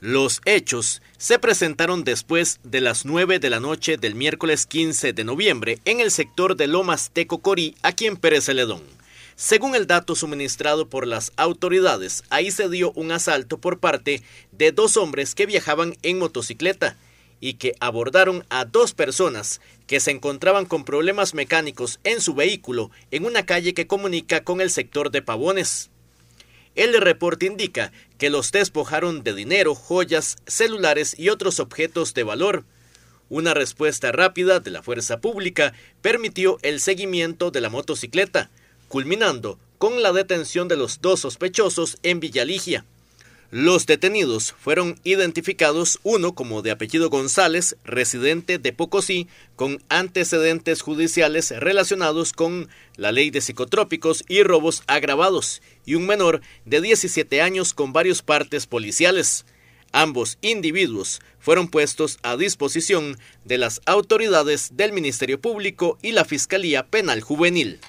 Los hechos se presentaron después de las 9 de la noche del miércoles 15 de noviembre en el sector de Lomas Tecocorí, aquí en Pérez Celedón. Según el dato suministrado por las autoridades, ahí se dio un asalto por parte de dos hombres que viajaban en motocicleta y que abordaron a dos personas que se encontraban con problemas mecánicos en su vehículo en una calle que comunica con el sector de Pavones. El reporte indica que los despojaron de dinero, joyas, celulares y otros objetos de valor. Una respuesta rápida de la fuerza pública permitió el seguimiento de la motocicleta, culminando con la detención de los dos sospechosos en Villaligia. Los detenidos fueron identificados uno como de apellido González, residente de Pocosí, con antecedentes judiciales relacionados con la ley de psicotrópicos y robos agravados, y un menor de 17 años con varios partes policiales. Ambos individuos fueron puestos a disposición de las autoridades del Ministerio Público y la Fiscalía Penal Juvenil.